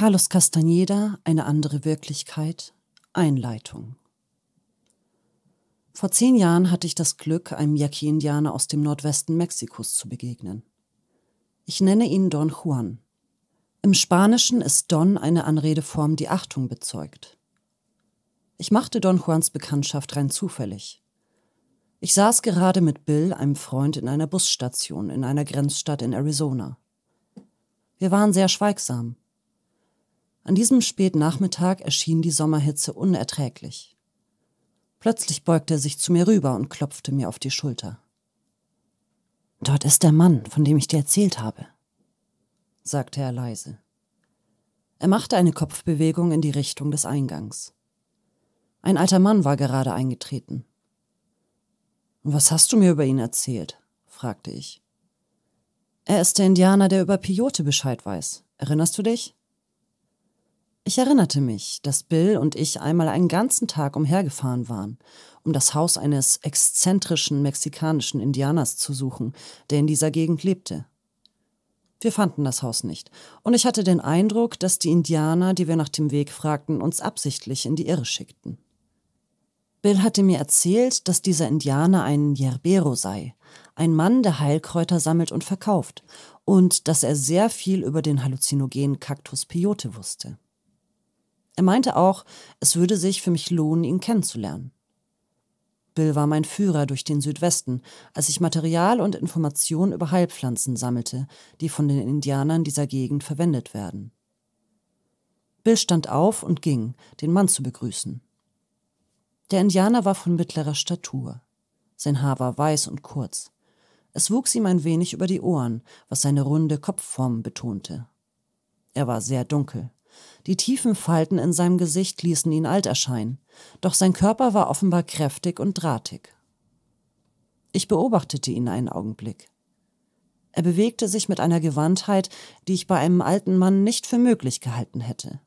Carlos Castaneda, Eine andere Wirklichkeit, Einleitung. Vor zehn Jahren hatte ich das Glück, einem Yaqui-Indianer aus dem Nordwesten Mexikos zu begegnen. Ich nenne ihn Don Juan. Im Spanischen ist Don eine Anredeform, die Achtung bezeugt. Ich machte Don Juans Bekanntschaft rein zufällig. Ich saß gerade mit Bill, einem Freund, in einer Busstation in einer Grenzstadt in Arizona. Wir waren sehr schweigsam. An diesem Spätnachmittag erschien die Sommerhitze unerträglich. Plötzlich beugte er sich zu mir rüber und klopfte mir auf die Schulter. Dort ist der Mann, von dem ich dir erzählt habe, sagte er leise. Er machte eine Kopfbewegung in die Richtung des Eingangs. Ein alter Mann war gerade eingetreten. Was hast du mir über ihn erzählt? fragte ich. Er ist der Indianer, der über Piote Bescheid weiß. Erinnerst du dich? Ich erinnerte mich, dass Bill und ich einmal einen ganzen Tag umhergefahren waren, um das Haus eines exzentrischen mexikanischen Indianers zu suchen, der in dieser Gegend lebte. Wir fanden das Haus nicht, und ich hatte den Eindruck, dass die Indianer, die wir nach dem Weg fragten, uns absichtlich in die Irre schickten. Bill hatte mir erzählt, dass dieser Indianer ein Yerbero sei, ein Mann, der Heilkräuter sammelt und verkauft, und dass er sehr viel über den halluzinogenen Kaktus Peyote wusste. Er meinte auch, es würde sich für mich lohnen, ihn kennenzulernen. Bill war mein Führer durch den Südwesten, als ich Material und Informationen über Heilpflanzen sammelte, die von den Indianern dieser Gegend verwendet werden. Bill stand auf und ging, den Mann zu begrüßen. Der Indianer war von mittlerer Statur. Sein Haar war weiß und kurz. Es wuchs ihm ein wenig über die Ohren, was seine runde Kopfform betonte. Er war sehr dunkel. Die tiefen Falten in seinem Gesicht ließen ihn alt erscheinen, doch sein Körper war offenbar kräftig und drahtig. Ich beobachtete ihn einen Augenblick. Er bewegte sich mit einer Gewandtheit, die ich bei einem alten Mann nicht für möglich gehalten hätte.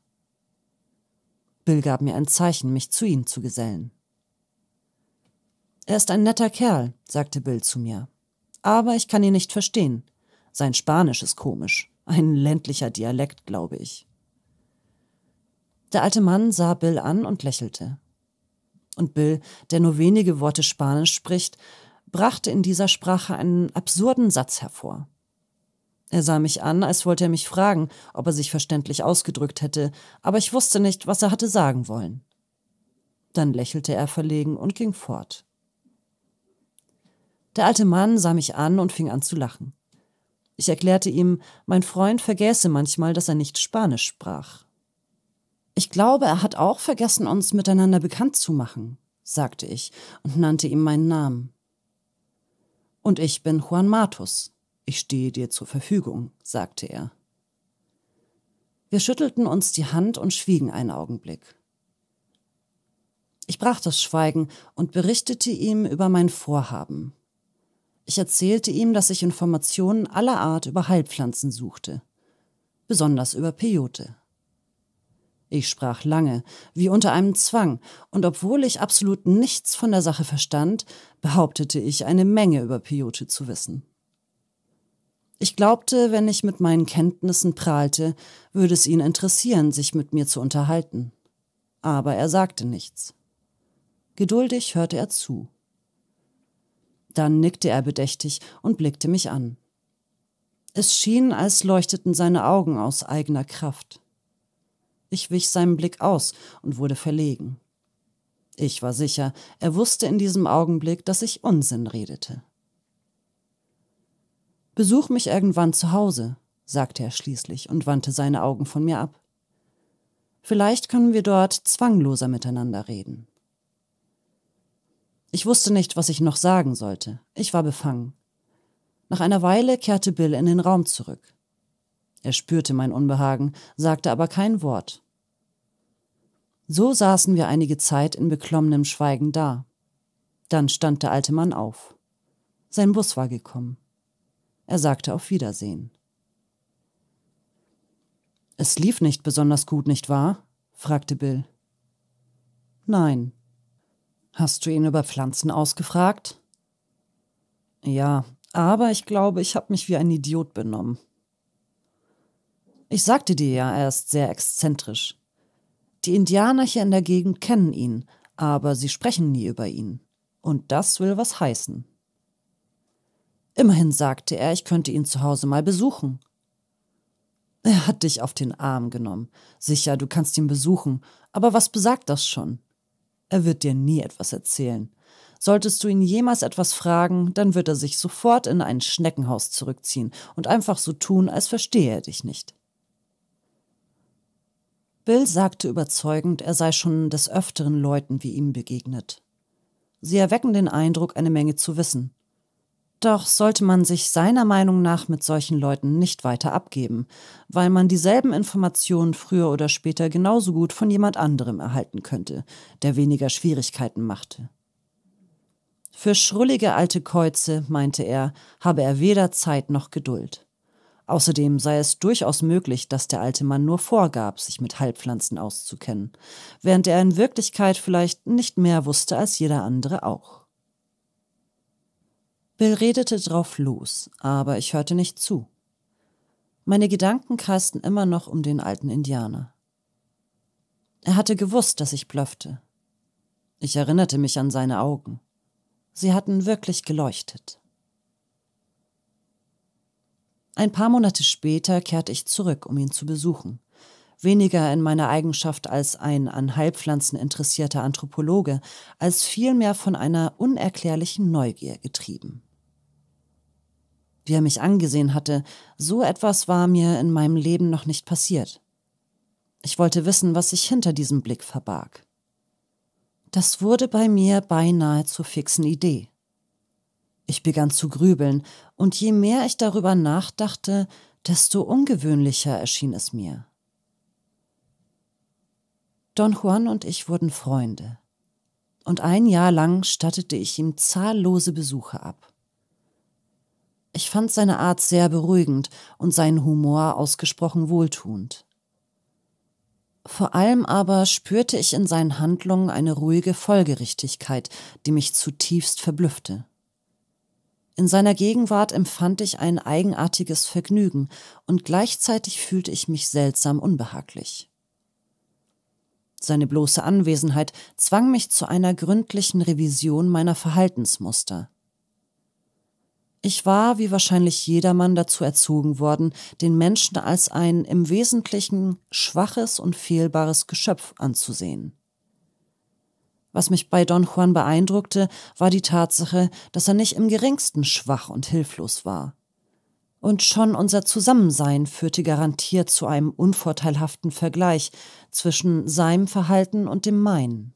Bill gab mir ein Zeichen, mich zu ihm zu gesellen. Er ist ein netter Kerl, sagte Bill zu mir. Aber ich kann ihn nicht verstehen. Sein Spanisch ist komisch. Ein ländlicher Dialekt, glaube ich. Der alte Mann sah Bill an und lächelte. Und Bill, der nur wenige Worte Spanisch spricht, brachte in dieser Sprache einen absurden Satz hervor. Er sah mich an, als wollte er mich fragen, ob er sich verständlich ausgedrückt hätte, aber ich wusste nicht, was er hatte sagen wollen. Dann lächelte er verlegen und ging fort. Der alte Mann sah mich an und fing an zu lachen. Ich erklärte ihm, mein Freund vergäße manchmal, dass er nicht Spanisch sprach. Ich glaube, er hat auch vergessen, uns miteinander bekannt zu machen, sagte ich und nannte ihm meinen Namen. Und ich bin Juan Matus. Ich stehe dir zur Verfügung, sagte er. Wir schüttelten uns die Hand und schwiegen einen Augenblick. Ich brach das Schweigen und berichtete ihm über mein Vorhaben. Ich erzählte ihm, dass ich Informationen aller Art über Heilpflanzen suchte, besonders über Peyote. Ich sprach lange, wie unter einem Zwang, und obwohl ich absolut nichts von der Sache verstand, behauptete ich, eine Menge über Peyote zu wissen. Ich glaubte, wenn ich mit meinen Kenntnissen prahlte, würde es ihn interessieren, sich mit mir zu unterhalten. Aber er sagte nichts. Geduldig hörte er zu. Dann nickte er bedächtig und blickte mich an. Es schien, als leuchteten seine Augen aus eigener Kraft. Ich wich seinem Blick aus und wurde verlegen. Ich war sicher, er wusste in diesem Augenblick, dass ich Unsinn redete. Besuch mich irgendwann zu Hause, sagte er schließlich und wandte seine Augen von mir ab. Vielleicht können wir dort zwangloser miteinander reden. Ich wusste nicht, was ich noch sagen sollte. Ich war befangen. Nach einer Weile kehrte Bill in den Raum zurück. Er spürte mein Unbehagen, sagte aber kein Wort. So saßen wir einige Zeit in beklommenem Schweigen da. Dann stand der alte Mann auf. Sein Bus war gekommen. Er sagte auf Wiedersehen. Es lief nicht besonders gut, nicht wahr? fragte Bill. Nein. Hast du ihn über Pflanzen ausgefragt? Ja, aber ich glaube, ich habe mich wie ein Idiot benommen. Ich sagte dir ja, er ist sehr exzentrisch. Die Indianer hier in der Gegend kennen ihn, aber sie sprechen nie über ihn. Und das will was heißen. Immerhin sagte er, ich könnte ihn zu Hause mal besuchen. Er hat dich auf den Arm genommen. Sicher, du kannst ihn besuchen, aber was besagt das schon? Er wird dir nie etwas erzählen. Solltest du ihn jemals etwas fragen, dann wird er sich sofort in ein Schneckenhaus zurückziehen und einfach so tun, als verstehe er dich nicht. Bill sagte überzeugend, er sei schon des Öfteren Leuten wie ihm begegnet. Sie erwecken den Eindruck, eine Menge zu wissen. Doch sollte man sich seiner Meinung nach mit solchen Leuten nicht weiter abgeben, weil man dieselben Informationen früher oder später genauso gut von jemand anderem erhalten könnte, der weniger Schwierigkeiten machte. Für schrullige alte Käuze, meinte er, habe er weder Zeit noch Geduld. Außerdem sei es durchaus möglich, dass der alte Mann nur vorgab, sich mit Heilpflanzen auszukennen, während er in Wirklichkeit vielleicht nicht mehr wusste als jeder andere auch. Bill redete drauf los, aber ich hörte nicht zu. Meine Gedanken kreisten immer noch um den alten Indianer. Er hatte gewusst, dass ich blöffte. Ich erinnerte mich an seine Augen. Sie hatten wirklich geleuchtet. Ein paar Monate später kehrte ich zurück, um ihn zu besuchen. Weniger in meiner Eigenschaft als ein an Heilpflanzen interessierter Anthropologe, als vielmehr von einer unerklärlichen Neugier getrieben. Wie er mich angesehen hatte, so etwas war mir in meinem Leben noch nicht passiert. Ich wollte wissen, was sich hinter diesem Blick verbarg. Das wurde bei mir beinahe zur fixen Idee. Ich begann zu grübeln, und je mehr ich darüber nachdachte, desto ungewöhnlicher erschien es mir. Don Juan und ich wurden Freunde, und ein Jahr lang stattete ich ihm zahllose Besuche ab. Ich fand seine Art sehr beruhigend und seinen Humor ausgesprochen wohltuend. Vor allem aber spürte ich in seinen Handlungen eine ruhige Folgerichtigkeit, die mich zutiefst verblüffte. In seiner Gegenwart empfand ich ein eigenartiges Vergnügen und gleichzeitig fühlte ich mich seltsam unbehaglich. Seine bloße Anwesenheit zwang mich zu einer gründlichen Revision meiner Verhaltensmuster. Ich war, wie wahrscheinlich jedermann, dazu erzogen worden, den Menschen als ein im Wesentlichen schwaches und fehlbares Geschöpf anzusehen. Was mich bei Don Juan beeindruckte, war die Tatsache, dass er nicht im geringsten schwach und hilflos war. Und schon unser Zusammensein führte garantiert zu einem unvorteilhaften Vergleich zwischen seinem Verhalten und dem meinen.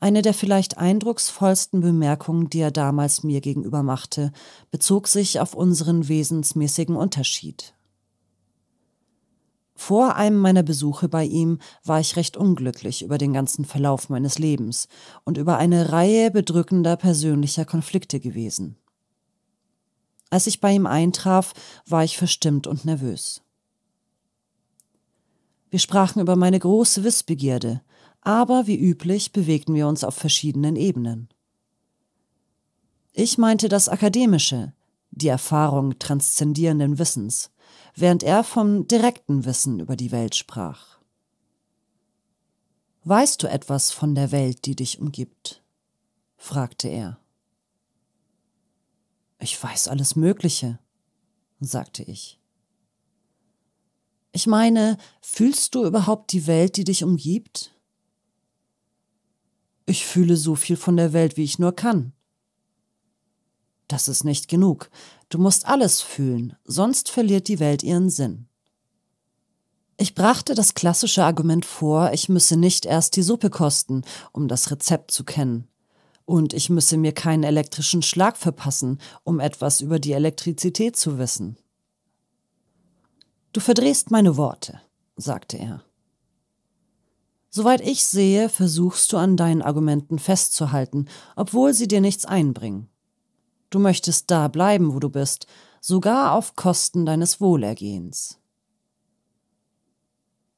Eine der vielleicht eindrucksvollsten Bemerkungen, die er damals mir gegenüber machte, bezog sich auf unseren wesensmäßigen Unterschied. Vor einem meiner Besuche bei ihm war ich recht unglücklich über den ganzen Verlauf meines Lebens und über eine Reihe bedrückender persönlicher Konflikte gewesen. Als ich bei ihm eintraf, war ich verstimmt und nervös. Wir sprachen über meine große Wissbegierde, aber wie üblich bewegten wir uns auf verschiedenen Ebenen. Ich meinte das Akademische, die Erfahrung transzendierenden Wissens, während er vom direkten Wissen über die Welt sprach. Weißt du etwas von der Welt, die dich umgibt? fragte er. Ich weiß alles Mögliche, sagte ich. Ich meine, fühlst du überhaupt die Welt, die dich umgibt? Ich fühle so viel von der Welt, wie ich nur kann. Das ist nicht genug. Du musst alles fühlen, sonst verliert die Welt ihren Sinn. Ich brachte das klassische Argument vor, ich müsse nicht erst die Suppe kosten, um das Rezept zu kennen. Und ich müsse mir keinen elektrischen Schlag verpassen, um etwas über die Elektrizität zu wissen. Du verdrehst meine Worte, sagte er. Soweit ich sehe, versuchst du an deinen Argumenten festzuhalten, obwohl sie dir nichts einbringen. Du möchtest da bleiben, wo du bist, sogar auf Kosten deines Wohlergehens.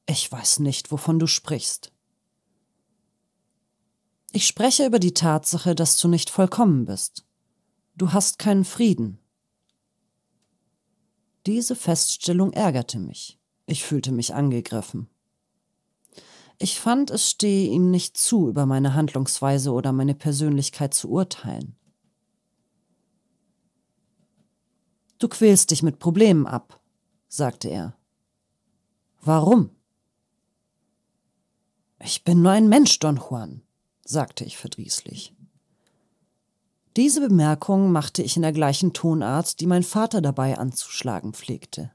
Ich weiß nicht, wovon du sprichst. Ich spreche über die Tatsache, dass du nicht vollkommen bist. Du hast keinen Frieden. Diese Feststellung ärgerte mich. Ich fühlte mich angegriffen. Ich fand, es stehe ihm nicht zu, über meine Handlungsweise oder meine Persönlichkeit zu urteilen. Du quälst dich mit Problemen ab, sagte er. Warum? Ich bin nur ein Mensch, Don Juan, sagte ich verdrießlich. Diese Bemerkung machte ich in der gleichen Tonart, die mein Vater dabei anzuschlagen pflegte.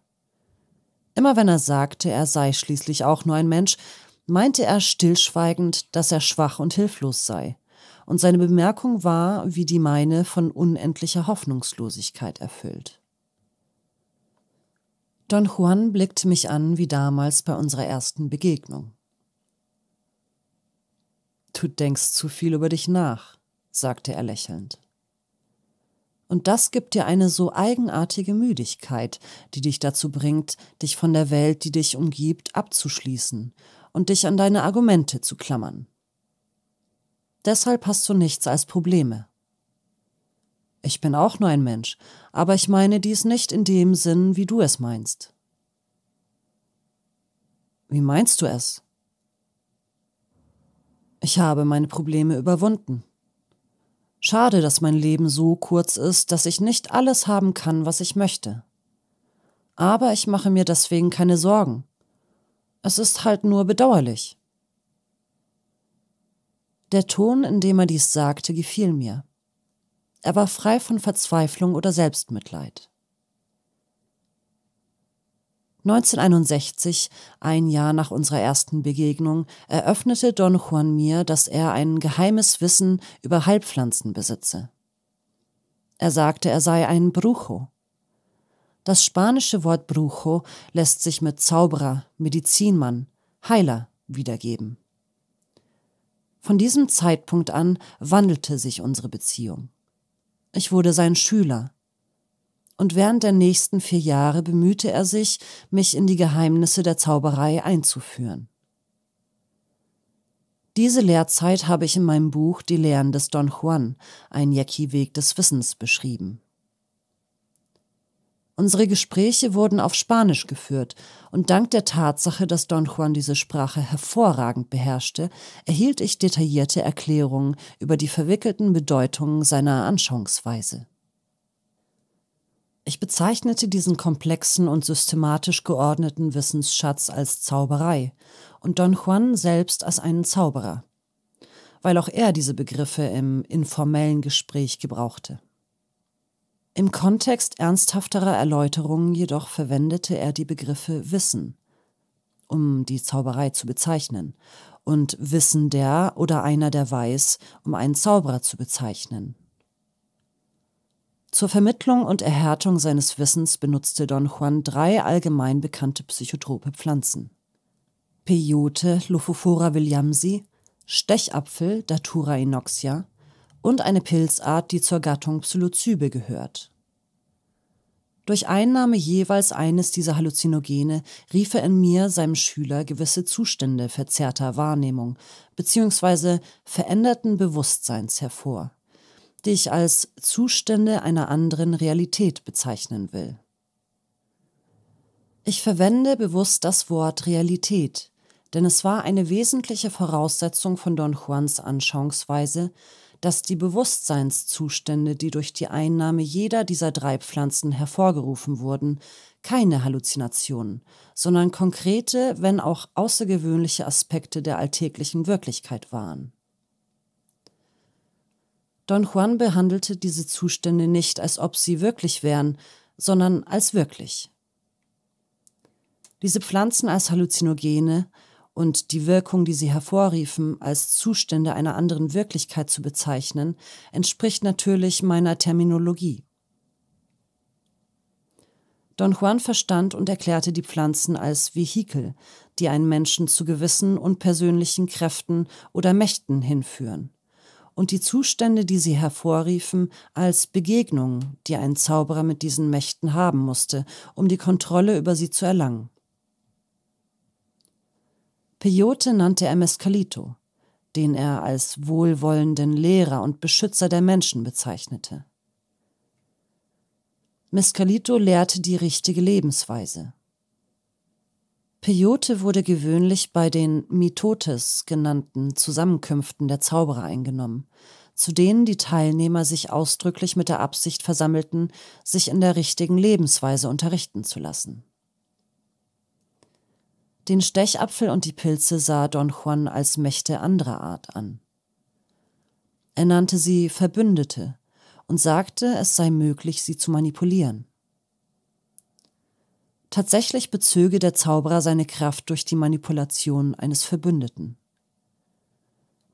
Immer wenn er sagte, er sei schließlich auch nur ein Mensch, meinte er stillschweigend, dass er schwach und hilflos sei, und seine Bemerkung war, wie die meine, von unendlicher Hoffnungslosigkeit erfüllt. Don Juan blickt mich an wie damals bei unserer ersten Begegnung. Du denkst zu viel über dich nach, sagte er lächelnd. Und das gibt dir eine so eigenartige Müdigkeit, die dich dazu bringt, dich von der Welt, die dich umgibt, abzuschließen und dich an deine Argumente zu klammern. Deshalb hast du nichts als Probleme. Ich bin auch nur ein Mensch, aber ich meine dies nicht in dem Sinn, wie du es meinst. Wie meinst du es? Ich habe meine Probleme überwunden. Schade, dass mein Leben so kurz ist, dass ich nicht alles haben kann, was ich möchte. Aber ich mache mir deswegen keine Sorgen. Es ist halt nur bedauerlich. Der Ton, in dem er dies sagte, gefiel mir. Er war frei von Verzweiflung oder Selbstmitleid. 1961, ein Jahr nach unserer ersten Begegnung, eröffnete Don Juan mir, dass er ein geheimes Wissen über Heilpflanzen besitze. Er sagte, er sei ein Brujo. Das spanische Wort Brujo lässt sich mit Zauberer, Medizinmann, Heiler wiedergeben. Von diesem Zeitpunkt an wandelte sich unsere Beziehung. Ich wurde sein Schüler. Und während der nächsten vier Jahre bemühte er sich, mich in die Geheimnisse der Zauberei einzuführen. Diese Lehrzeit habe ich in meinem Buch Die Lehren des Don Juan, ein Yaki-Weg des Wissens beschrieben. Unsere Gespräche wurden auf Spanisch geführt, und dank der Tatsache, dass Don Juan diese Sprache hervorragend beherrschte, erhielt ich detaillierte Erklärungen über die verwickelten Bedeutungen seiner Anschauungsweise. Ich bezeichnete diesen komplexen und systematisch geordneten Wissensschatz als Zauberei und Don Juan selbst als einen Zauberer, weil auch er diese Begriffe im informellen Gespräch gebrauchte. Im Kontext ernsthafterer Erläuterungen jedoch verwendete er die Begriffe Wissen, um die Zauberei zu bezeichnen, und Wissen der oder einer, der weiß, um einen Zauberer zu bezeichnen. Zur Vermittlung und Erhärtung seines Wissens benutzte Don Juan drei allgemein bekannte psychotrope Pflanzen. Peyote Lophophora williamsi, Stechapfel Datura inoxia und eine Pilzart, die zur Gattung Psilocybe gehört. Durch Einnahme jeweils eines dieser Halluzinogene rief er in mir, seinem Schüler, gewisse Zustände verzerrter Wahrnehmung bzw. veränderten Bewusstseins hervor, die ich als Zustände einer anderen Realität bezeichnen will. Ich verwende bewusst das Wort Realität, denn es war eine wesentliche Voraussetzung von Don Juans Anschauungsweise, dass die Bewusstseinszustände, die durch die Einnahme jeder dieser drei Pflanzen hervorgerufen wurden, keine Halluzinationen, sondern konkrete, wenn auch außergewöhnliche Aspekte der alltäglichen Wirklichkeit waren. Don Juan behandelte diese Zustände nicht, als ob sie wirklich wären, sondern als wirklich. Diese Pflanzen als Halluzinogene und die Wirkung, die sie hervorriefen, als Zustände einer anderen Wirklichkeit zu bezeichnen, entspricht natürlich meiner Terminologie. Don Juan verstand und erklärte die Pflanzen als Vehikel, die einen Menschen zu gewissen und persönlichen Kräften oder Mächten hinführen, und die Zustände, die sie hervorriefen, als Begegnungen, die ein Zauberer mit diesen Mächten haben musste, um die Kontrolle über sie zu erlangen. Peyote nannte er Mescalito, den er als wohlwollenden Lehrer und Beschützer der Menschen bezeichnete. Mescalito lehrte die richtige Lebensweise. Peyote wurde gewöhnlich bei den Mitotes genannten Zusammenkünften der Zauberer eingenommen, zu denen die Teilnehmer sich ausdrücklich mit der Absicht versammelten, sich in der richtigen Lebensweise unterrichten zu lassen. Den Stechapfel und die Pilze sah Don Juan als Mächte anderer Art an. Er nannte sie Verbündete und sagte, es sei möglich, sie zu manipulieren. Tatsächlich bezöge der Zauberer seine Kraft durch die Manipulation eines Verbündeten.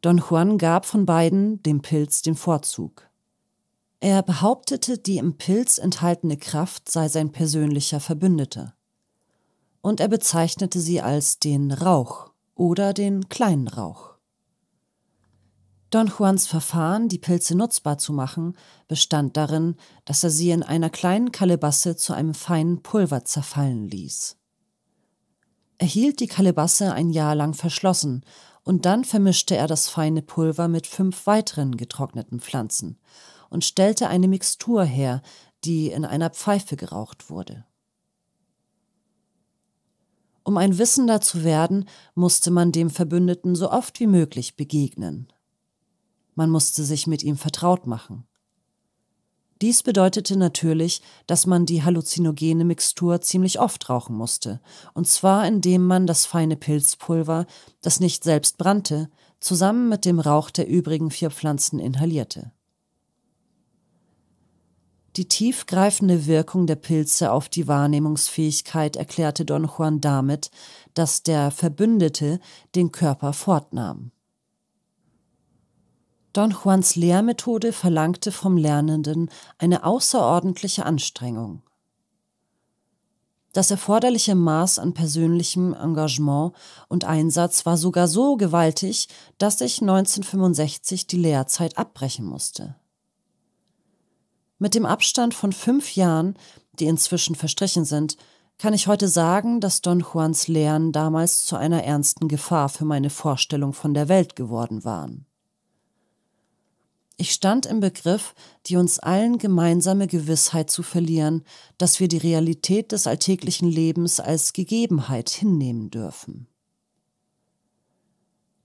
Don Juan gab von beiden, dem Pilz, den Vorzug. Er behauptete, die im Pilz enthaltene Kraft sei sein persönlicher Verbündeter und er bezeichnete sie als den Rauch oder den kleinen Rauch. Don Juans Verfahren, die Pilze nutzbar zu machen, bestand darin, dass er sie in einer kleinen Kalebasse zu einem feinen Pulver zerfallen ließ. Er hielt die Kalebasse ein Jahr lang verschlossen und dann vermischte er das feine Pulver mit fünf weiteren getrockneten Pflanzen und stellte eine Mixtur her, die in einer Pfeife geraucht wurde. Um ein Wissender zu werden, musste man dem Verbündeten so oft wie möglich begegnen. Man musste sich mit ihm vertraut machen. Dies bedeutete natürlich, dass man die halluzinogene Mixtur ziemlich oft rauchen musste, und zwar indem man das feine Pilzpulver, das nicht selbst brannte, zusammen mit dem Rauch der übrigen vier Pflanzen inhalierte. Die tiefgreifende Wirkung der Pilze auf die Wahrnehmungsfähigkeit erklärte Don Juan damit, dass der Verbündete den Körper fortnahm. Don Juans Lehrmethode verlangte vom Lernenden eine außerordentliche Anstrengung. Das erforderliche Maß an persönlichem Engagement und Einsatz war sogar so gewaltig, dass ich 1965 die Lehrzeit abbrechen musste. Mit dem Abstand von fünf Jahren, die inzwischen verstrichen sind, kann ich heute sagen, dass Don Juans Lehren damals zu einer ernsten Gefahr für meine Vorstellung von der Welt geworden waren. Ich stand im Begriff, die uns allen gemeinsame Gewissheit zu verlieren, dass wir die Realität des alltäglichen Lebens als Gegebenheit hinnehmen dürfen.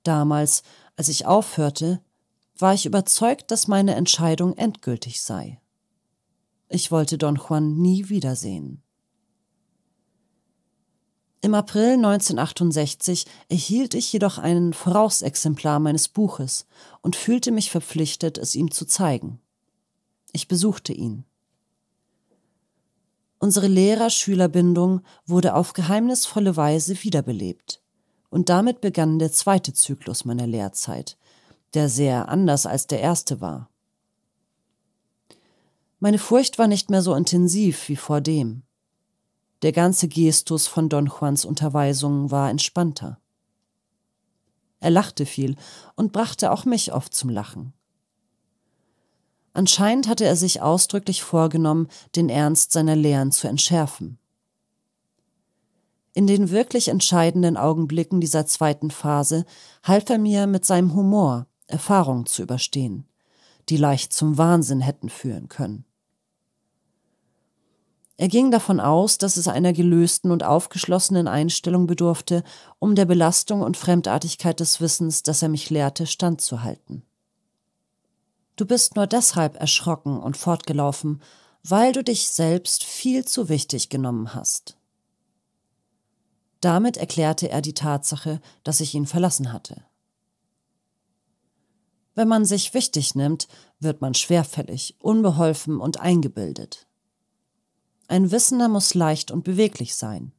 Damals, als ich aufhörte, war ich überzeugt, dass meine Entscheidung endgültig sei. Ich wollte Don Juan nie wiedersehen. Im April 1968 erhielt ich jedoch ein Vorausexemplar meines Buches und fühlte mich verpflichtet, es ihm zu zeigen. Ich besuchte ihn. Unsere Lehrer-Schüler-Bindung wurde auf geheimnisvolle Weise wiederbelebt. Und damit begann der zweite Zyklus meiner Lehrzeit, der sehr anders als der erste war. Meine Furcht war nicht mehr so intensiv wie vordem. Der ganze Gestus von Don Juans Unterweisungen war entspannter. Er lachte viel und brachte auch mich oft zum Lachen. Anscheinend hatte er sich ausdrücklich vorgenommen, den Ernst seiner Lehren zu entschärfen. In den wirklich entscheidenden Augenblicken dieser zweiten Phase half er mir mit seinem Humor, Erfahrungen zu überstehen, die leicht zum Wahnsinn hätten führen können. Er ging davon aus, dass es einer gelösten und aufgeschlossenen Einstellung bedurfte, um der Belastung und Fremdartigkeit des Wissens, das er mich lehrte, standzuhalten. Du bist nur deshalb erschrocken und fortgelaufen, weil du dich selbst viel zu wichtig genommen hast. Damit erklärte er die Tatsache, dass ich ihn verlassen hatte. Wenn man sich wichtig nimmt, wird man schwerfällig, unbeholfen und eingebildet. Ein Wissender muss leicht und beweglich sein.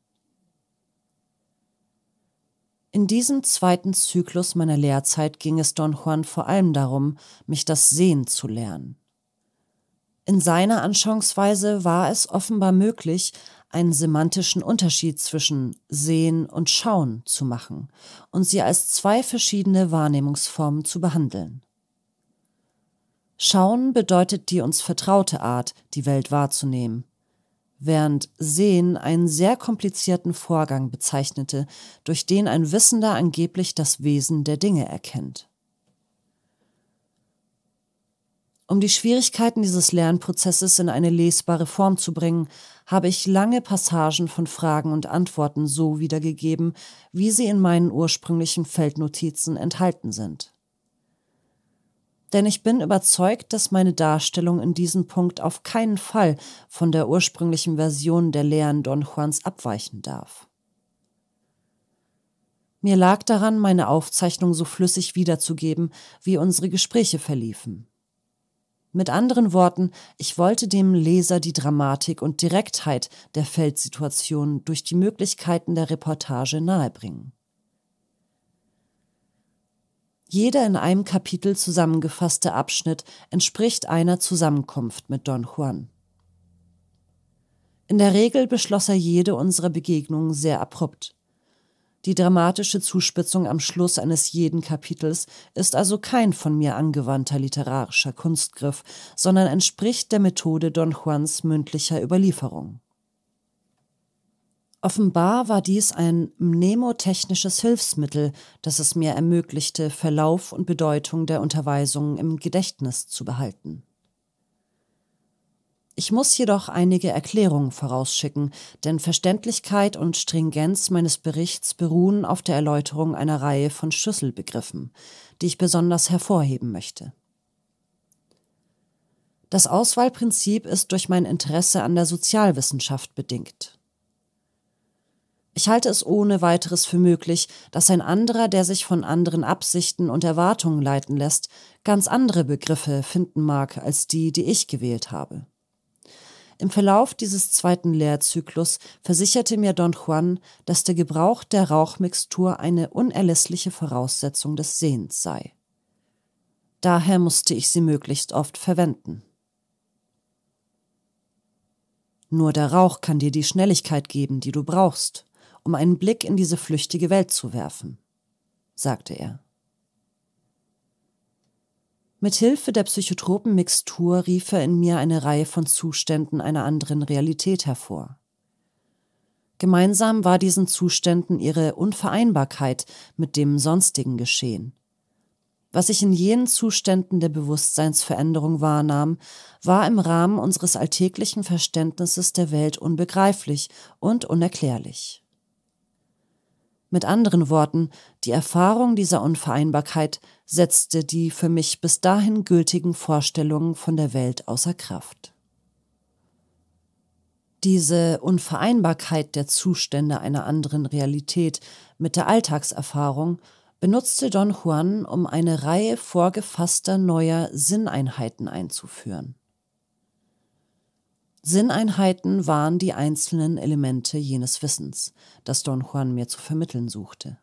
In diesem zweiten Zyklus meiner Lehrzeit ging es Don Juan vor allem darum, mich das Sehen zu lernen. In seiner Anschauungsweise war es offenbar möglich, einen semantischen Unterschied zwischen Sehen und Schauen zu machen und sie als zwei verschiedene Wahrnehmungsformen zu behandeln. Schauen bedeutet die uns vertraute Art, die Welt wahrzunehmen, während Sehen einen sehr komplizierten Vorgang bezeichnete, durch den ein Wissender angeblich das Wesen der Dinge erkennt. Um die Schwierigkeiten dieses Lernprozesses in eine lesbare Form zu bringen, habe ich lange Passagen von Fragen und Antworten so wiedergegeben, wie sie in meinen ursprünglichen Feldnotizen enthalten sind. Denn ich bin überzeugt, dass meine Darstellung in diesem Punkt auf keinen Fall von der ursprünglichen Version der Lehren Don Juans abweichen darf. Mir lag daran, meine Aufzeichnung so flüssig wiederzugeben, wie unsere Gespräche verliefen. Mit anderen Worten, ich wollte dem Leser die Dramatik und Direktheit der Feldsituation durch die Möglichkeiten der Reportage nahebringen. Jeder in einem Kapitel zusammengefasste Abschnitt entspricht einer Zusammenkunft mit Don Juan. In der Regel beschloss er jede unserer Begegnungen sehr abrupt. Die dramatische Zuspitzung am Schluss eines jeden Kapitels ist also kein von mir angewandter literarischer Kunstgriff, sondern entspricht der Methode Don Juans mündlicher Überlieferung. Offenbar war dies ein mnemotechnisches Hilfsmittel, das es mir ermöglichte, Verlauf und Bedeutung der Unterweisungen im Gedächtnis zu behalten. Ich muss jedoch einige Erklärungen vorausschicken, denn Verständlichkeit und Stringenz meines Berichts beruhen auf der Erläuterung einer Reihe von Schlüsselbegriffen, die ich besonders hervorheben möchte. Das Auswahlprinzip ist durch mein Interesse an der Sozialwissenschaft bedingt ich halte es ohne weiteres für möglich, dass ein anderer, der sich von anderen Absichten und Erwartungen leiten lässt, ganz andere Begriffe finden mag als die, die ich gewählt habe. Im Verlauf dieses zweiten Lehrzyklus versicherte mir Don Juan, dass der Gebrauch der Rauchmixtur eine unerlässliche Voraussetzung des Sehens sei. Daher musste ich sie möglichst oft verwenden. Nur der Rauch kann dir die Schnelligkeit geben, die du brauchst um einen Blick in diese flüchtige Welt zu werfen, sagte er. Mit Hilfe der Psychotropen-Mixtur rief er in mir eine Reihe von Zuständen einer anderen Realität hervor. Gemeinsam war diesen Zuständen ihre Unvereinbarkeit mit dem sonstigen Geschehen. Was ich in jenen Zuständen der Bewusstseinsveränderung wahrnahm, war im Rahmen unseres alltäglichen Verständnisses der Welt unbegreiflich und unerklärlich. Mit anderen Worten, die Erfahrung dieser Unvereinbarkeit setzte die für mich bis dahin gültigen Vorstellungen von der Welt außer Kraft. Diese Unvereinbarkeit der Zustände einer anderen Realität mit der Alltagserfahrung benutzte Don Juan, um eine Reihe vorgefasster neuer Sinneinheiten einzuführen. Sinneinheiten waren die einzelnen Elemente jenes Wissens, das Don Juan mir zu vermitteln suchte.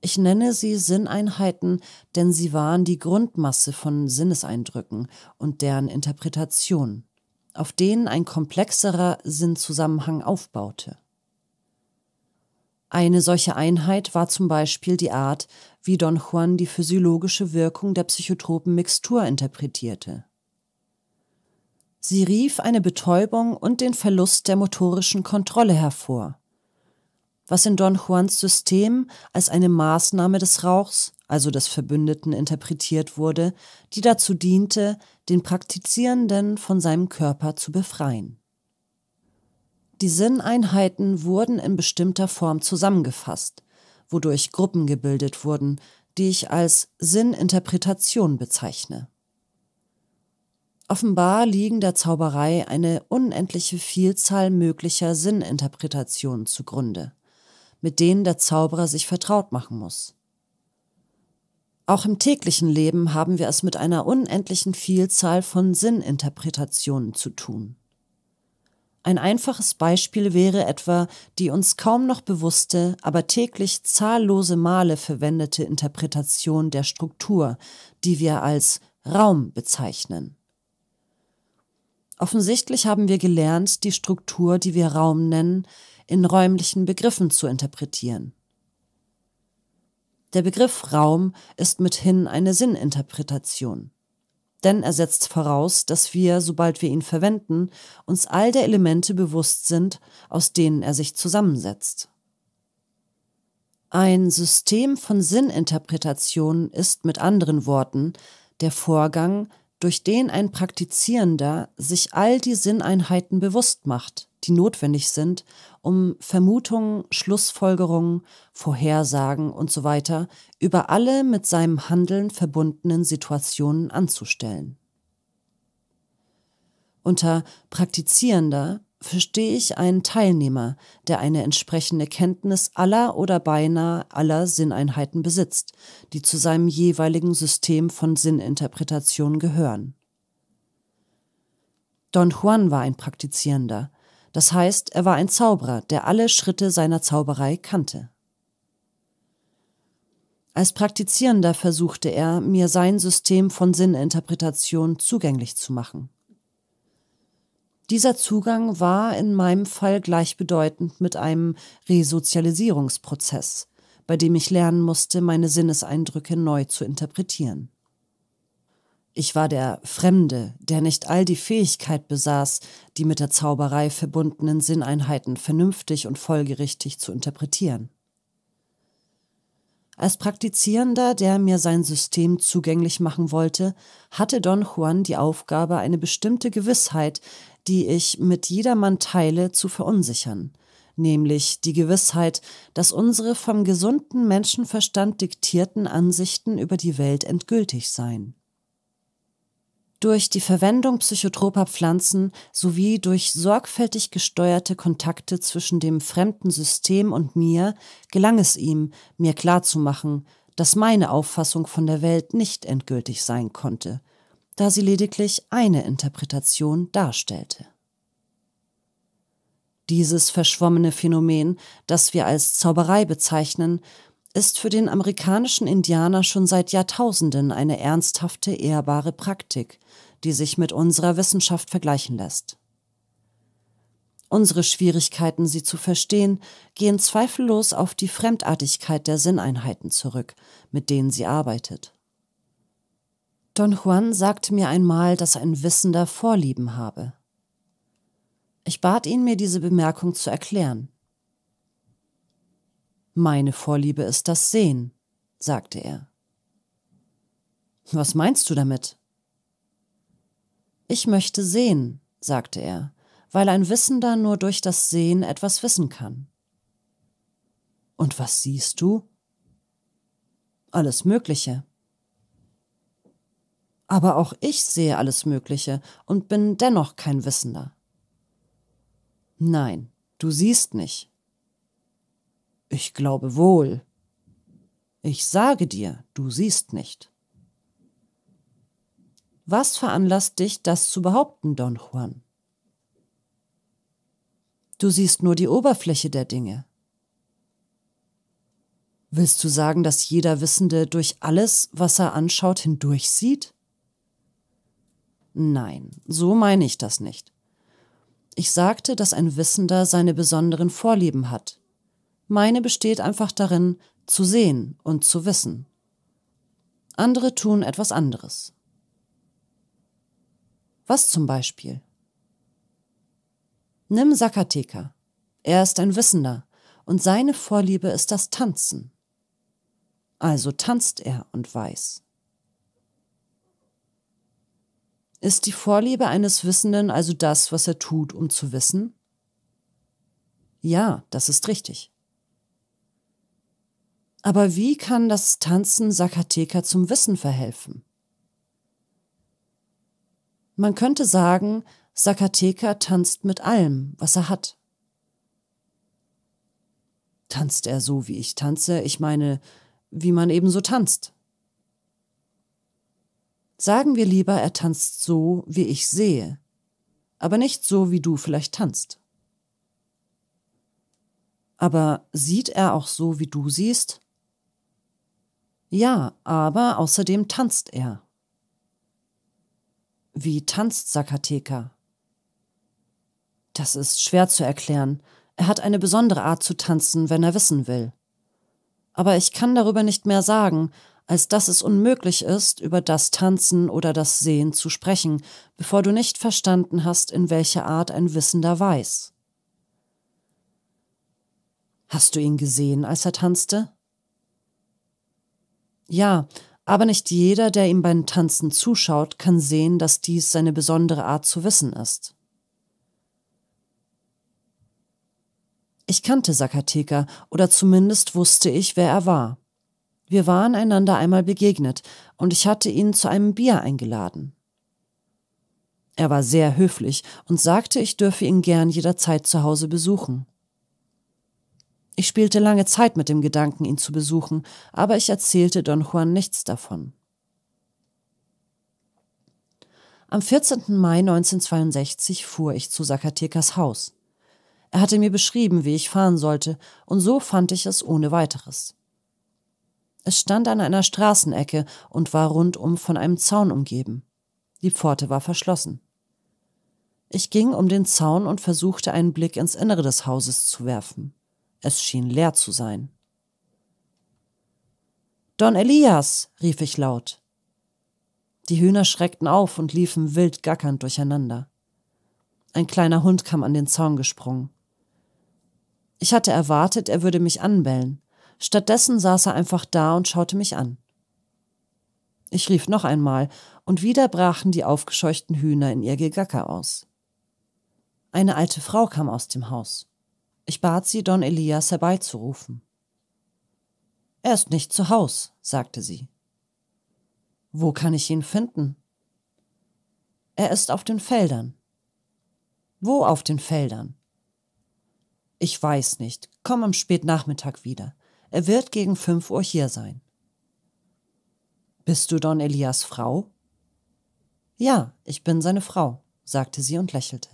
Ich nenne sie Sinneinheiten, denn sie waren die Grundmasse von Sinneseindrücken und deren Interpretation, auf denen ein komplexerer Sinnzusammenhang aufbaute. Eine solche Einheit war zum Beispiel die Art, wie Don Juan die physiologische Wirkung der psychotropen Mixtur interpretierte. Sie rief eine Betäubung und den Verlust der motorischen Kontrolle hervor, was in Don Juans System als eine Maßnahme des Rauchs, also des Verbündeten, interpretiert wurde, die dazu diente, den Praktizierenden von seinem Körper zu befreien. Die Sinneinheiten wurden in bestimmter Form zusammengefasst, wodurch Gruppen gebildet wurden, die ich als Sinninterpretation bezeichne Offenbar liegen der Zauberei eine unendliche Vielzahl möglicher Sinninterpretationen zugrunde, mit denen der Zauberer sich vertraut machen muss. Auch im täglichen Leben haben wir es mit einer unendlichen Vielzahl von Sinninterpretationen zu tun. Ein einfaches Beispiel wäre etwa die uns kaum noch bewusste, aber täglich zahllose Male verwendete Interpretation der Struktur, die wir als Raum bezeichnen. Offensichtlich haben wir gelernt, die Struktur, die wir Raum nennen, in räumlichen Begriffen zu interpretieren. Der Begriff Raum ist mithin eine Sinninterpretation. Denn er setzt voraus, dass wir, sobald wir ihn verwenden, uns all der Elemente bewusst sind, aus denen er sich zusammensetzt. Ein System von Sinninterpretation ist mit anderen Worten der Vorgang, durch den ein Praktizierender sich all die Sinneinheiten bewusst macht, die notwendig sind, um Vermutungen, Schlussfolgerungen, Vorhersagen usw. So über alle mit seinem Handeln verbundenen Situationen anzustellen. Unter Praktizierender verstehe ich einen Teilnehmer, der eine entsprechende Kenntnis aller oder beinahe aller Sinneinheiten besitzt, die zu seinem jeweiligen System von Sinninterpretation gehören. Don Juan war ein Praktizierender, das heißt, er war ein Zauberer, der alle Schritte seiner Zauberei kannte. Als Praktizierender versuchte er, mir sein System von Sinninterpretation zugänglich zu machen. Dieser Zugang war in meinem Fall gleichbedeutend mit einem Resozialisierungsprozess, bei dem ich lernen musste, meine Sinneseindrücke neu zu interpretieren. Ich war der Fremde, der nicht all die Fähigkeit besaß, die mit der Zauberei verbundenen Sinneinheiten vernünftig und folgerichtig zu interpretieren. Als Praktizierender, der mir sein System zugänglich machen wollte, hatte Don Juan die Aufgabe, eine bestimmte Gewissheit die ich mit jedermann teile, zu verunsichern, nämlich die Gewissheit, dass unsere vom gesunden Menschenverstand diktierten Ansichten über die Welt endgültig seien. Durch die Verwendung psychotroper Pflanzen sowie durch sorgfältig gesteuerte Kontakte zwischen dem fremden System und mir gelang es ihm, mir klarzumachen, dass meine Auffassung von der Welt nicht endgültig sein konnte – da sie lediglich eine Interpretation darstellte. Dieses verschwommene Phänomen, das wir als Zauberei bezeichnen, ist für den amerikanischen Indianer schon seit Jahrtausenden eine ernsthafte, ehrbare Praktik, die sich mit unserer Wissenschaft vergleichen lässt. Unsere Schwierigkeiten, sie zu verstehen, gehen zweifellos auf die Fremdartigkeit der Sinneinheiten zurück, mit denen sie arbeitet. Don Juan sagte mir einmal, dass ein Wissender Vorlieben habe. Ich bat ihn, mir diese Bemerkung zu erklären. Meine Vorliebe ist das Sehen, sagte er. Was meinst du damit? Ich möchte sehen, sagte er, weil ein Wissender nur durch das Sehen etwas wissen kann. Und was siehst du? Alles Mögliche. Aber auch ich sehe alles Mögliche und bin dennoch kein Wissender. Nein, du siehst nicht. Ich glaube wohl. Ich sage dir, du siehst nicht. Was veranlasst dich, das zu behaupten, Don Juan? Du siehst nur die Oberfläche der Dinge. Willst du sagen, dass jeder Wissende durch alles, was er anschaut, hindurchsieht? Nein, so meine ich das nicht. Ich sagte, dass ein Wissender seine besonderen Vorlieben hat. Meine besteht einfach darin, zu sehen und zu wissen. Andere tun etwas anderes. Was zum Beispiel? Nimm Sakateka. Er ist ein Wissender und seine Vorliebe ist das Tanzen. Also tanzt er und weiß. Ist die Vorliebe eines Wissenden also das, was er tut, um zu wissen? Ja, das ist richtig. Aber wie kann das Tanzen Sakateka zum Wissen verhelfen? Man könnte sagen, Sakateka tanzt mit allem, was er hat. Tanzt er so, wie ich tanze, ich meine, wie man eben so tanzt. Sagen wir lieber, er tanzt so, wie ich sehe, aber nicht so, wie du vielleicht tanzt. Aber sieht er auch so, wie du siehst? Ja, aber außerdem tanzt er. Wie tanzt Sakateka? Das ist schwer zu erklären. Er hat eine besondere Art zu tanzen, wenn er wissen will. Aber ich kann darüber nicht mehr sagen, als dass es unmöglich ist, über das Tanzen oder das Sehen zu sprechen, bevor du nicht verstanden hast, in welcher Art ein Wissender weiß. Hast du ihn gesehen, als er tanzte? Ja, aber nicht jeder, der ihm beim Tanzen zuschaut, kann sehen, dass dies seine besondere Art zu wissen ist. Ich kannte Sakateka, oder zumindest wusste ich, wer er war. Wir waren einander einmal begegnet und ich hatte ihn zu einem Bier eingeladen. Er war sehr höflich und sagte, ich dürfe ihn gern jederzeit zu Hause besuchen. Ich spielte lange Zeit mit dem Gedanken, ihn zu besuchen, aber ich erzählte Don Juan nichts davon. Am 14. Mai 1962 fuhr ich zu Zacatecas Haus. Er hatte mir beschrieben, wie ich fahren sollte, und so fand ich es ohne weiteres. Es stand an einer Straßenecke und war rundum von einem Zaun umgeben. Die Pforte war verschlossen. Ich ging um den Zaun und versuchte einen Blick ins Innere des Hauses zu werfen. Es schien leer zu sein. Don Elias, rief ich laut. Die Hühner schreckten auf und liefen wild gackernd durcheinander. Ein kleiner Hund kam an den Zaun gesprungen. Ich hatte erwartet, er würde mich anbellen, Stattdessen saß er einfach da und schaute mich an. Ich rief noch einmal, und wieder brachen die aufgescheuchten Hühner in ihr Gegacker aus. Eine alte Frau kam aus dem Haus. Ich bat sie, Don Elias herbeizurufen. Er ist nicht zu Haus, sagte sie. Wo kann ich ihn finden? Er ist auf den Feldern. Wo auf den Feldern? Ich weiß nicht. Komm am Spätnachmittag wieder. Er wird gegen fünf Uhr hier sein. Bist du Don Elias Frau? Ja, ich bin seine Frau, sagte sie und lächelte.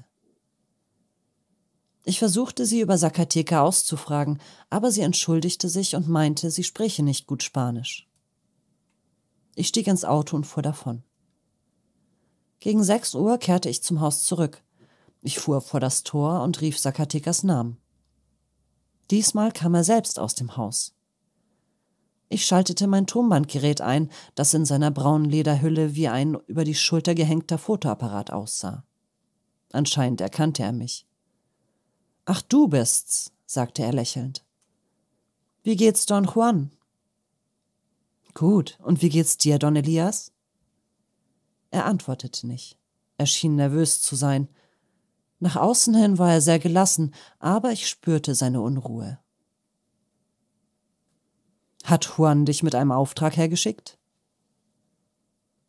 Ich versuchte sie über Zacateka auszufragen, aber sie entschuldigte sich und meinte, sie spräche nicht gut Spanisch. Ich stieg ins Auto und fuhr davon. Gegen sechs Uhr kehrte ich zum Haus zurück. Ich fuhr vor das Tor und rief Zacatekas Namen. Diesmal kam er selbst aus dem Haus. Ich schaltete mein Tonbandgerät ein, das in seiner braunen Lederhülle wie ein über die Schulter gehängter Fotoapparat aussah. Anscheinend erkannte er mich. Ach, du bist's, sagte er lächelnd. Wie geht's Don Juan? Gut, und wie geht's dir, Don Elias? Er antwortete nicht. Er schien nervös zu sein, nach außen hin war er sehr gelassen, aber ich spürte seine Unruhe. Hat Juan dich mit einem Auftrag hergeschickt?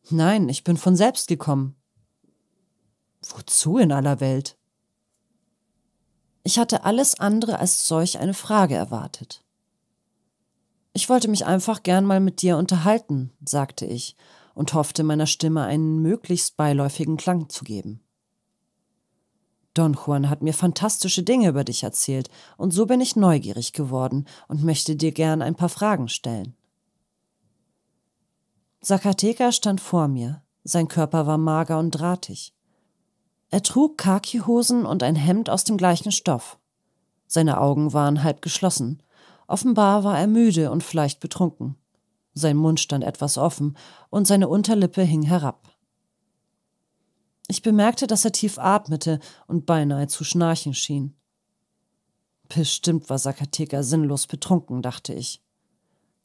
Nein, ich bin von selbst gekommen. Wozu in aller Welt? Ich hatte alles andere als solch eine Frage erwartet. Ich wollte mich einfach gern mal mit dir unterhalten, sagte ich und hoffte meiner Stimme einen möglichst beiläufigen Klang zu geben. Don Juan hat mir fantastische Dinge über dich erzählt, und so bin ich neugierig geworden und möchte dir gern ein paar Fragen stellen. Zacateca stand vor mir, sein Körper war mager und drahtig. Er trug Khaki-Hosen und ein Hemd aus dem gleichen Stoff. Seine Augen waren halb geschlossen. Offenbar war er müde und vielleicht betrunken. Sein Mund stand etwas offen und seine Unterlippe hing herab. Ich bemerkte, dass er tief atmete und beinahe zu schnarchen schien. Bestimmt war Sakateka sinnlos betrunken, dachte ich.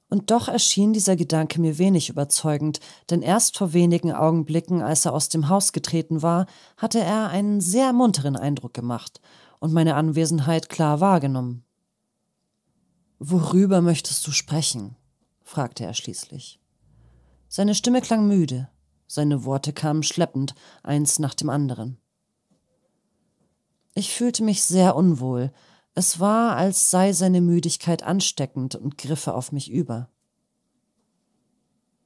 Und doch erschien dieser Gedanke mir wenig überzeugend, denn erst vor wenigen Augenblicken, als er aus dem Haus getreten war, hatte er einen sehr munteren Eindruck gemacht und meine Anwesenheit klar wahrgenommen. Worüber möchtest du sprechen? fragte er schließlich. Seine Stimme klang müde, seine Worte kamen schleppend, eins nach dem anderen. Ich fühlte mich sehr unwohl. Es war, als sei seine Müdigkeit ansteckend und griffe auf mich über.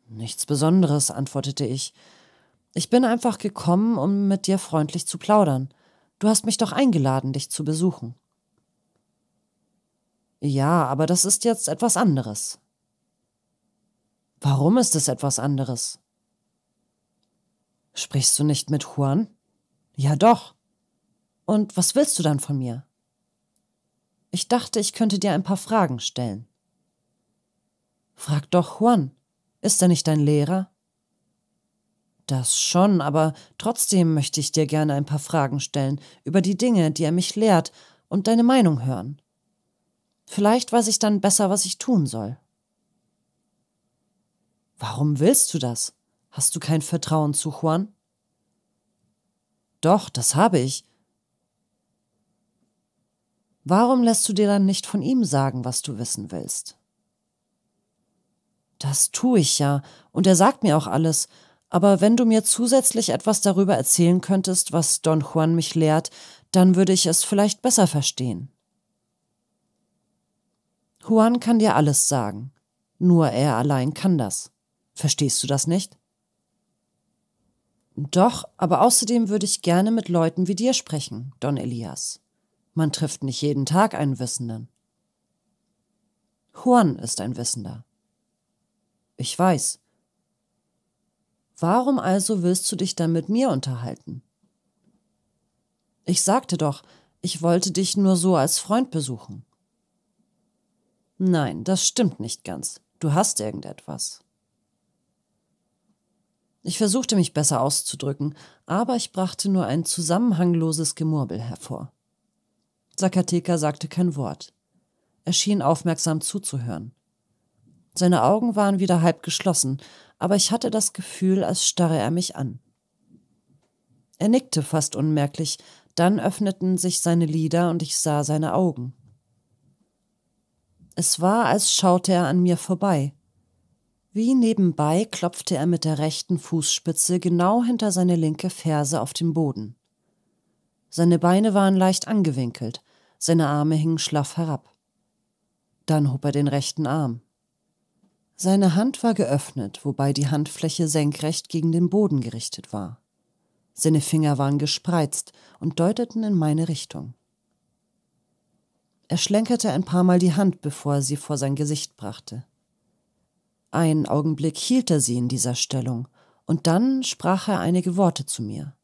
Nichts Besonderes, antwortete ich. Ich bin einfach gekommen, um mit dir freundlich zu plaudern. Du hast mich doch eingeladen, dich zu besuchen. Ja, aber das ist jetzt etwas anderes. Warum ist es etwas anderes? Sprichst du nicht mit Juan? Ja doch. Und was willst du dann von mir? Ich dachte, ich könnte dir ein paar Fragen stellen. Frag doch Juan. Ist er nicht dein Lehrer? Das schon, aber trotzdem möchte ich dir gerne ein paar Fragen stellen über die Dinge, die er mich lehrt, und deine Meinung hören. Vielleicht weiß ich dann besser, was ich tun soll. Warum willst du das? Hast du kein Vertrauen zu Juan? Doch, das habe ich. Warum lässt du dir dann nicht von ihm sagen, was du wissen willst? Das tue ich ja, und er sagt mir auch alles, aber wenn du mir zusätzlich etwas darüber erzählen könntest, was Don Juan mich lehrt, dann würde ich es vielleicht besser verstehen. Juan kann dir alles sagen. Nur er allein kann das. Verstehst du das nicht? Doch, aber außerdem würde ich gerne mit Leuten wie dir sprechen, Don Elias. Man trifft nicht jeden Tag einen Wissenden. Juan ist ein Wissender. Ich weiß. Warum also willst du dich dann mit mir unterhalten? Ich sagte doch, ich wollte dich nur so als Freund besuchen. Nein, das stimmt nicht ganz. Du hast irgendetwas. Ich versuchte mich besser auszudrücken, aber ich brachte nur ein zusammenhangloses Gemurmel hervor. Sakateka sagte kein Wort. Er schien aufmerksam zuzuhören. Seine Augen waren wieder halb geschlossen, aber ich hatte das Gefühl, als starre er mich an. Er nickte fast unmerklich, dann öffneten sich seine Lider und ich sah seine Augen. Es war, als schaute er an mir vorbei. Wie nebenbei klopfte er mit der rechten Fußspitze genau hinter seine linke Ferse auf den Boden. Seine Beine waren leicht angewinkelt, seine Arme hingen schlaff herab. Dann hob er den rechten Arm. Seine Hand war geöffnet, wobei die Handfläche senkrecht gegen den Boden gerichtet war. Seine Finger waren gespreizt und deuteten in meine Richtung. Er schlenkerte ein paar Mal die Hand, bevor er sie vor sein Gesicht brachte. Einen Augenblick hielt er sie in dieser Stellung, und dann sprach er einige Worte zu mir.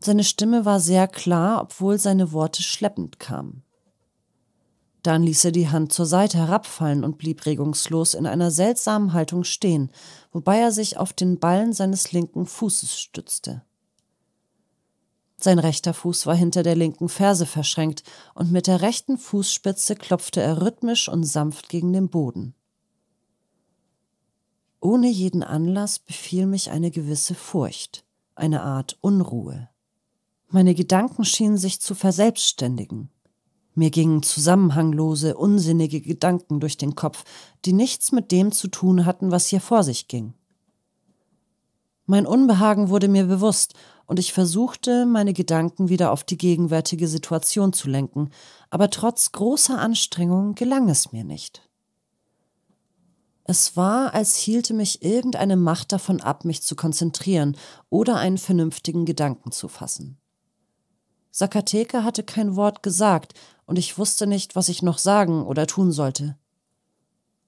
Seine Stimme war sehr klar, obwohl seine Worte schleppend kamen. Dann ließ er die Hand zur Seite herabfallen und blieb regungslos in einer seltsamen Haltung stehen, wobei er sich auf den Ballen seines linken Fußes stützte. Sein rechter Fuß war hinter der linken Ferse verschränkt, und mit der rechten Fußspitze klopfte er rhythmisch und sanft gegen den Boden. Ohne jeden Anlass befiel mich eine gewisse Furcht, eine Art Unruhe. Meine Gedanken schienen sich zu verselbstständigen. Mir gingen zusammenhanglose, unsinnige Gedanken durch den Kopf, die nichts mit dem zu tun hatten, was hier vor sich ging. Mein Unbehagen wurde mir bewusst, und ich versuchte, meine Gedanken wieder auf die gegenwärtige Situation zu lenken, aber trotz großer Anstrengung gelang es mir nicht. Es war, als hielte mich irgendeine Macht davon ab, mich zu konzentrieren oder einen vernünftigen Gedanken zu fassen. Sakateke hatte kein Wort gesagt, und ich wusste nicht, was ich noch sagen oder tun sollte.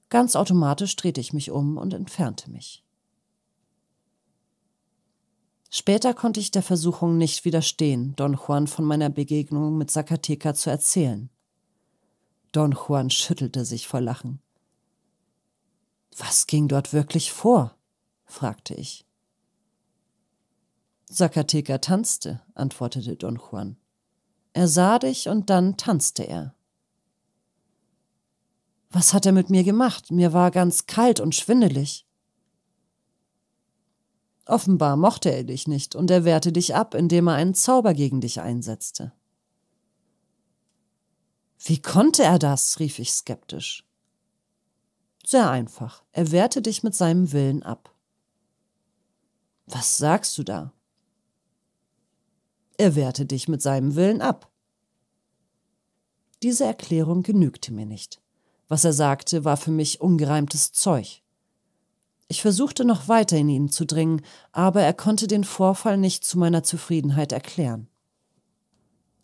Ganz automatisch drehte ich mich um und entfernte mich. Später konnte ich der Versuchung nicht widerstehen, Don Juan von meiner Begegnung mit Zacateka zu erzählen. Don Juan schüttelte sich vor Lachen. Was ging dort wirklich vor? fragte ich. Zacateca tanzte, antwortete Don Juan. Er sah dich und dann tanzte er. Was hat er mit mir gemacht? Mir war ganz kalt und schwindelig. Offenbar mochte er dich nicht und er wehrte dich ab, indem er einen Zauber gegen dich einsetzte. Wie konnte er das? rief ich skeptisch. Sehr einfach. Er wehrte dich mit seinem Willen ab. Was sagst du da? Er wehrte dich mit seinem Willen ab. Diese Erklärung genügte mir nicht. Was er sagte, war für mich ungereimtes Zeug. Ich versuchte noch weiter in ihn zu dringen, aber er konnte den Vorfall nicht zu meiner Zufriedenheit erklären.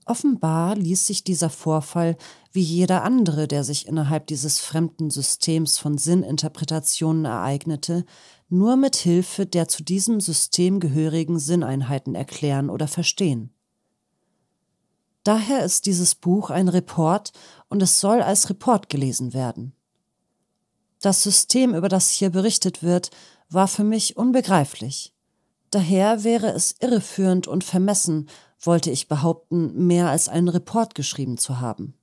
Offenbar ließ sich dieser Vorfall wie jeder andere, der sich innerhalb dieses fremden Systems von Sinninterpretationen ereignete, nur mit Hilfe der zu diesem System gehörigen Sinneinheiten erklären oder verstehen. Daher ist dieses Buch ein Report und es soll als Report gelesen werden. Das System, über das hier berichtet wird, war für mich unbegreiflich. Daher wäre es irreführend und vermessen, wollte ich behaupten, mehr als einen Report geschrieben zu haben.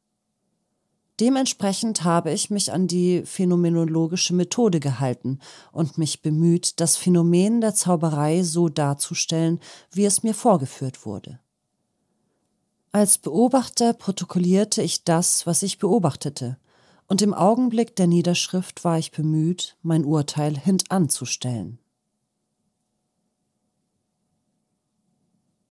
Dementsprechend habe ich mich an die phänomenologische Methode gehalten und mich bemüht, das Phänomen der Zauberei so darzustellen, wie es mir vorgeführt wurde. Als Beobachter protokollierte ich das, was ich beobachtete, und im Augenblick der Niederschrift war ich bemüht, mein Urteil hintanzustellen.